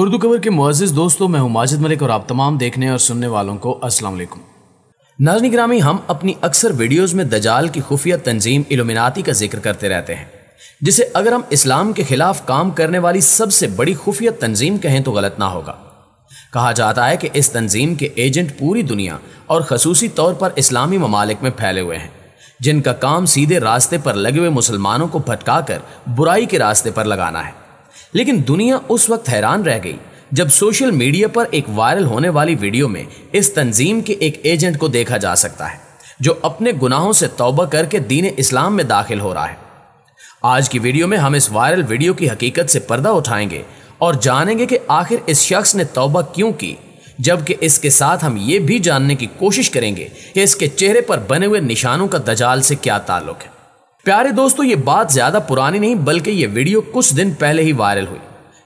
उर्दू खबर के मुजिज़ दोस्तों मैं हूं माजिद मलिक और आप तमाम देखने और सुनने वालों को अस्सलाम वालेकुम नाजनी ग्रामी हम अपनी अक्सर वीडियोस में दजाल की खुफिया तंजीम इलुमिनाती का जिक्र करते रहते हैं जिसे अगर हम इस्लाम के खिलाफ काम करने वाली सबसे बड़ी खुफिया तंजीम कहें तो गलत ना होगा कहा जाता है कि इस तंजीम के एजेंट पूरी दुनिया और खसूसी तौर पर इस्लामी ममालिक में फैले हुए हैं जिनका काम सीधे रास्ते पर लगे हुए मुसलमानों को कर बुराई के रास्ते पर लगाना है लेकिन दुनिया उस वक्त हैरान रह गई जब सोशल मीडिया पर एक वायरल होने वाली वीडियो में इस तंजीम के एक एजेंट को देखा जा सकता है जो अपने गुनाहों से तौबा करके दीन इस्लाम में दाखिल हो रहा है आज की वीडियो में हम इस वायरल वीडियो की हकीकत से पर्दा उठाएंगे और जानेंगे कि आखिर इस शख्स ने तौबा क्यों की जबकि इसके साथ हम ये भी जानने की कोशिश करेंगे कि इसके चेहरे पर बने हुए निशानों का दजाल से क्या ताल्लुक है प्यारे दोस्तों ये बात ज्यादा पुरानी नहीं बल्कि ये वीडियो कुछ दिन पहले ही वायरल हुई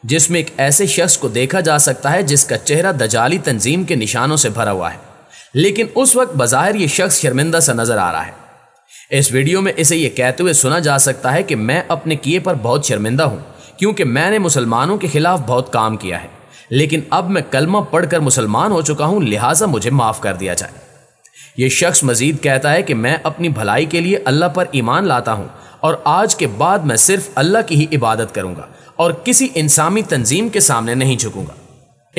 जिसमें एक ऐसे शख्स को देखा जा सकता है जिसका चेहरा दजाली तंजीम के निशानों से भरा हुआ है लेकिन उस वक्त बाहिर यह शख्स शर्मिंदा सा नजर आ रहा है इस वीडियो में इसे ये कहते हुए सुना जा सकता है कि मैं अपने किए पर बहुत शर्मिंदा हूं क्योंकि मैंने मुसलमानों के खिलाफ बहुत काम किया है लेकिन अब मैं कलमा पढ़कर मुसलमान हो चुका हूँ लिहाजा मुझे माफ़ कर दिया जाए ये शख्स मजीद कहता है कि मैं अपनी भलाई के लिए अल्लाह पर ईमान लाता हूँ और आज के बाद मैं सिर्फ अल्लाह की ही इबादत करूंगा और किसी इंसानी तंजीम के सामने नहीं झुकूंगा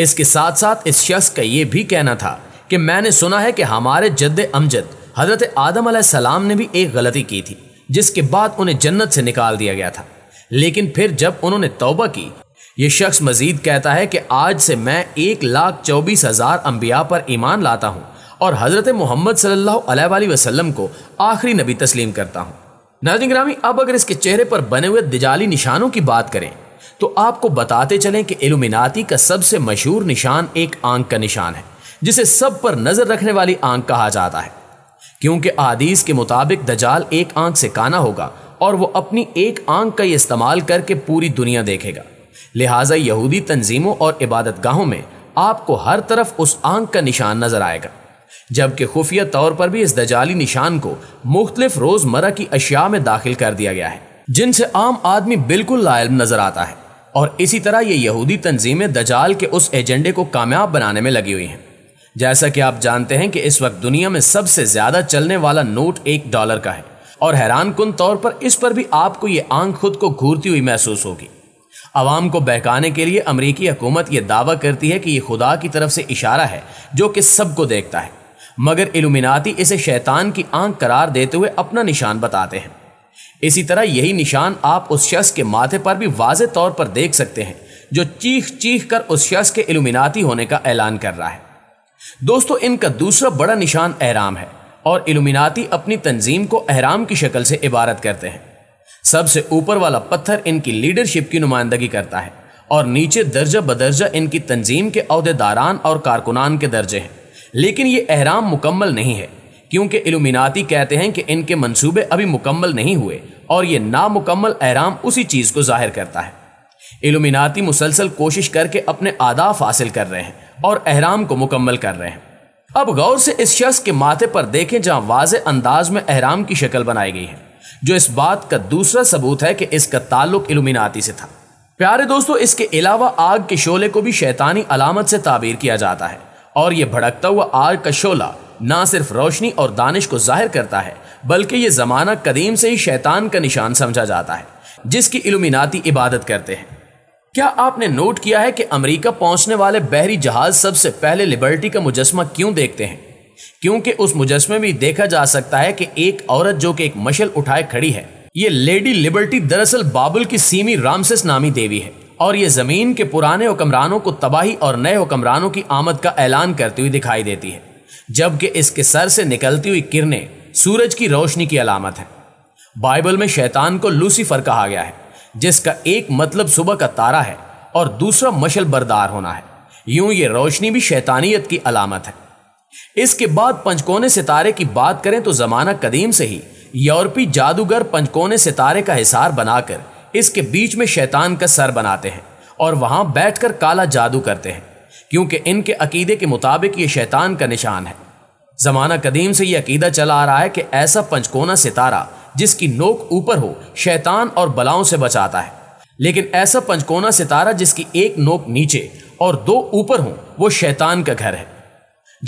इसके साथ साथ इस शख्स का यह भी कहना था कि मैंने सुना है कि हमारे जद्द अमजद हज़रत आदम सलाम ने भी एक गलती की थी जिसके बाद उन्हें जन्नत से निकाल दिया गया था लेकिन फिर जब उन्होंने तौबा की यह शख्स मजीद कहता है कि आज से मैं एक लाख चौबीस हजार अंबिया पर ईमान लाता हूँ और हज़रत मोहम्मद सल्ला वसलम को आखिरी नबी तस्लीम करता हूँ नाजिंग ग्रामी अब अगर इसके चेहरे पर बने हुए दिजाली निशानों की बात करें तो आपको बताते चलें कि एलुमिनाती का सबसे मशहूर निशान एक आंख का निशान है जिसे सब पर नज़र रखने वाली आंख कहा जाता है क्योंकि आदीस के मुताबिक दजाल एक आंख से काना होगा और वो अपनी एक आंख का इस्तेमाल करके पूरी दुनिया देखेगा लिहाजा यहूदी तंजीमों और इबादत गाहों में आपको हर तरफ उस आंख का निशान नजर आएगा जबकि खुफिया तौर पर भी इस दजाली निशान को मुख्तलिफ रोजमर्रा की अशिया में दाखिल कर दिया गया है जिनसे आम आदमी बिल्कुल लाइल नजर आता है और इसी तरह ये यहूदी तंजीमें दजाल के उस एजेंडे को कामयाब बनाने में लगी हुई हैं जैसा कि आप जानते हैं कि इस वक्त दुनिया में सबसे ज्यादा चलने वाला नोट एक डॉलर का है और हैरान कन तौर पर इस पर भी आपको ये आंख खुद को घूरती हुई महसूस होगी अवाम को बहकाने के लिए अमरीकी हकूमत यह दावा करती है कि यह खुदा की तरफ से इशारा है जो कि सबको देखता है मगर इलुमिनाती इसे शैतान की आंख करार देते हुए अपना निशान बताते हैं इसी तरह यही निशान आप उस शख्स के माथे पर भी वाज तौर पर देख सकते हैं जो चीख चीख कर उस शख्स के इलुमिनाती होने का ऐलान कर रहा है दोस्तों इनका दूसरा बड़ा निशान अहराम है और इलुमिनाती अपनी तंजीम को अहराम की शक्ल से इबारत करते हैं सबसे ऊपर वाला पत्थर इनकी लीडरशिप की नुमाइंदगी करता है और नीचे दर्जा बदर्जा इनकी तंजीम के अहदेदारान और कारकुनान के दर्जे हैं लेकिन ये अहराम मुकम्मल नहीं है क्योंकि इलुमिनाती कहते हैं कि इनके मंसूबे अभी मुकम्मल नहीं हुए और ये नामुकम्मल अहराम उसी चीज़ को जाहिर करता है इलुमिनाती मुसलसल कोशिश करके अपने आदाफ हासिल कर रहे हैं और अहराम को मुकम्मल कर रहे हैं अब गौर से इस शख्स के माथे पर देखें जहां वाज अंदाज में अहराम की शक्ल बनाई गई है जो इस बात का दूसरा सबूत है कि इसका ताल्लुक इलुमिनाती से था प्यारे दोस्तों इसके अलावा आग के शोले को भी शैतानी अलामत से ताबीर किया जाता है और ये भड़कता हुआ आग का शोला ना सिर्फ रोशनी और दानिश को जाहिर करता है बल्कि ये ज़माना कदीम से ही शैतान का निशान समझा जाता है जिसकी इलुमिनाती इबादत करते हैं क्या आपने नोट किया है कि अमेरिका पहुंचने वाले बहरी जहाज सबसे पहले लिबर्टी का मुजस्मा क्यों देखते हैं क्योंकि उस मुजस्मे में देखा जा सकता है कि एक औरत जो कि एक मशल उठाए खड़ी है ये लेडी लिबर्टी दरअसल बाबुल की सीमी रामसेस नामी देवी है और ये ज़मीन के पुराने हुक्मरानों को तबाही और नए हुक्मरानों की आमद का ऐलान करती हुई दिखाई देती है जबकि इसके सर से निकलती हुई किरणें सूरज की रोशनी की अलामत है बाइबल में शैतान को लूसीफर कहा गया है जिसका एक मतलब सुबह का तारा है और दूसरा मशल बरदार होना है यूं ये रोशनी भी शैतानियत की अलामत है इसके बाद पंचकोने सितारे की बात करें तो जमाना कदीम से ही यूरोपी जादूगर पंचकोने सितारे का हिसार बनाकर इसके बीच में शैतान का सर बनाते हैं और वहां बैठकर काला जादू करते हैं क्योंकि इनके अकीदे के मुताबिक ये शैतान का निशान है जमाना कदीम से यह अकीदा चला आ रहा है कि ऐसा पंचकोना सितारा जिसकी नोक ऊपर हो शैतान और बलाओं से बचाता है लेकिन ऐसा पंचकोना सितारा जिसकी एक नोक नीचे और दो ऊपर हो वो शैतान का घर है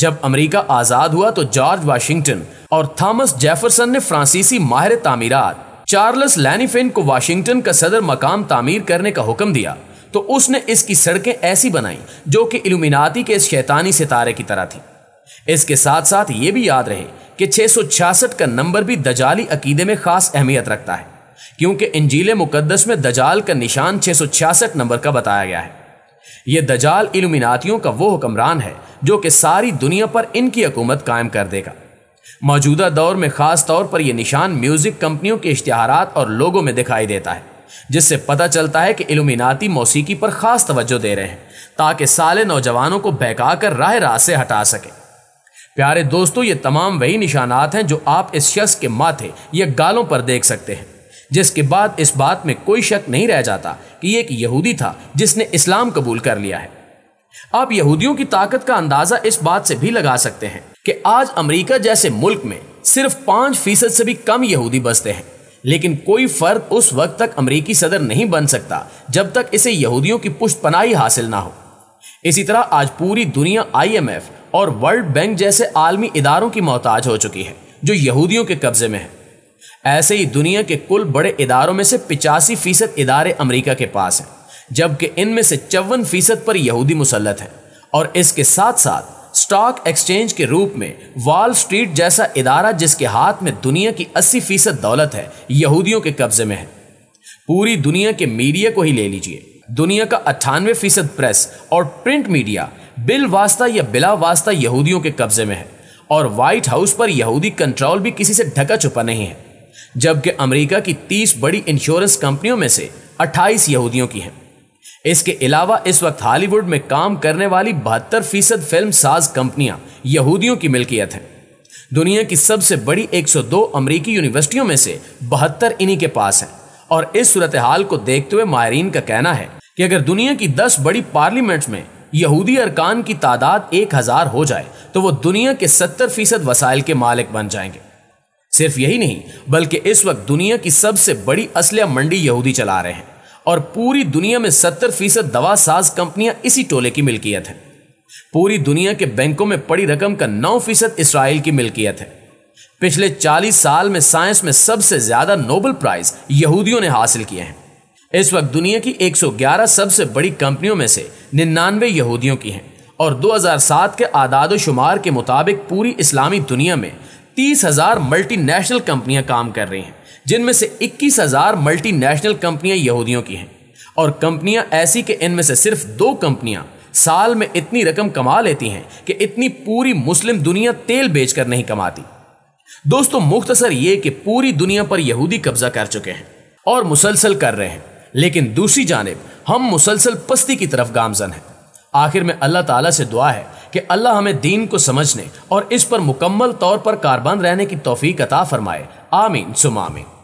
जब अमेरिका आज़ाद हुआ तो जॉर्ज वाशिंगटन और थॉमस जेफरसन ने फ्रांसीसी माहिर तामीरात चार्लस लैनिफेन को वाशिंगटन का सदर मकाम तामीर करने का हुक्म दिया तो उसने इसकी सड़कें ऐसी बनाई जो कि इलुमिनाती के इस शैतानी सितारे की तरह थी इसके साथ साथ ये भी याद रहे कि 666 का नंबर भी दजाली अकीदे में खास अहमियत रखता है क्योंकि इंजील मुकदस में दजाल का निशान 666 नंबर का बताया गया है यह दजाल इलुमिनातियों का वो हुक्मरान है जो कि सारी दुनिया पर इनकी हुकूमत कायम कर देगा मौजूदा दौर में खास तौर पर यह निशान म्यूजिक कंपनियों के इश्तहार और लोगों में दिखाई देता है जिससे पता चलता है कि इलुमिनाती मौसीकी पर खास तवज्जो दे रहे हैं ताकि साले नौजवानों को बहका कर राह राह से हटा सके प्यारे दोस्तों ये तमाम वही निशानात हैं जो आप इस शख्स के माथे या गालों पर देख सकते हैं जिसके बाद इस बात में कोई शक नहीं रह जाता कि ये एक यहूदी था जिसने इस्लाम कबूल कर लिया है आप यहूदियों की ताकत का अंदाजा इस बात से भी लगा सकते हैं कि आज अमेरिका जैसे मुल्क में सिर्फ पांच फीसद से भी कम यहूदी बसते हैं लेकिन कोई फर्द उस वक्त तक अमेरिकी सदर नहीं बन सकता जब तक इसे यहूदियों की पुष्ट पनाही हासिल ना हो इसी तरह आज पूरी दुनिया आईएमएफ और वर्ल्ड बैंक जैसे आलमी इदारों की मोहताज हो चुकी है जो यहूदियों के कब्जे में है ऐसे ही दुनिया के कुल बड़े इदारों में से पिचासी फीसद इदारे अमरीका के पास हैं जबकि इनमें से चौवन फीसद पर यहूदी मुसलत हैं और इसके साथ साथ स्टॉक एक्सचेंज के रूप में वॉल स्ट्रीट जैसा इदारा जिसके हाथ में दुनिया की अस्सी फीसद दौलत है यहूदियों के कब्जे में है पूरी दुनिया के मीडिया को ही ले लीजिए दुनिया का अट्ठानवे फीसद प्रेस और प्रिंट मीडिया बिल वास्ता या बिला वास्ता यहूदियों के कब्जे में है और व्हाइट हाउस पर यहूदी कंट्रोल भी किसी से ढका छुपा नहीं है जबकि अमेरिका की 30 बड़ी इंश्योरेंस कंपनियों में से 28 यहूदियों की हैं इसके अलावा इस वक्त हॉलीवुड में काम करने वाली बहत्तर फीसद फिल्म साज कंपनियां यहूदियों की मिल्कियत हैं दुनिया की सबसे बड़ी 102 अमेरिकी यूनिवर्सिटियों में से बहत्तर इन्हीं के पास हैं और इस सूरत हाल को देखते हुए माहरीन का कहना है कि अगर दुनिया की 10 बड़ी पार्लियामेंट में यहूदी अरकान की तादाद एक हजार हो जाए तो वो दुनिया के सत्तर फीसद वसाइल के मालिक बन जाएंगे सिर्फ यही नहीं बल्कि इस वक्त दुनिया की सबसे बड़ी असलिया मंडी यहूदी चला रहे हैं और पूरी दुनिया में सत्तर फीसद दवा साज कंपनियां इसी टोले की मिल्कियत है पूरी दुनिया के बैंकों में पड़ी रकम का नौ फीसद इसराइल की मिल्कियत है पिछले चालीस साल में साइंस में सबसे ज्यादा नोबल प्राइज यहूदियों ने हासिल किए हैं इस वक्त दुनिया की 111 सबसे बड़ी कंपनियों में से निन्यानवे यहूदियों की हैं और 2007 के आदाद शुमार के मुताबिक पूरी इस्लामी दुनिया में तीस हजार मल्टीनेशनल कंपनियां काम कर रही हैं जिनमें से इक्कीस हजार मल्टीनेशनल कंपनियां यहूदियों की हैं और कंपनियां ऐसी कि इनमें से सिर्फ दो कंपनियां साल में इतनी रकम कमा लेती हैं कि इतनी पूरी मुस्लिम दुनिया तेल बेचकर नहीं कमाती दोस्तों मुख्तसर यह कि पूरी दुनिया पर यहूदी कब्जा कर चुके हैं और मुसलसल कर रहे हैं लेकिन दूसरी जानब हम मुसलसल पस्ती की तरफ गामजन हैं आखिर में अल्लाह ताला से दुआ है कि अल्लाह हमें दीन को समझने और इस पर मुकम्मल तौर पर कारबंद रहने की तोफ़ी अता फरमाए आमीन सुमामीन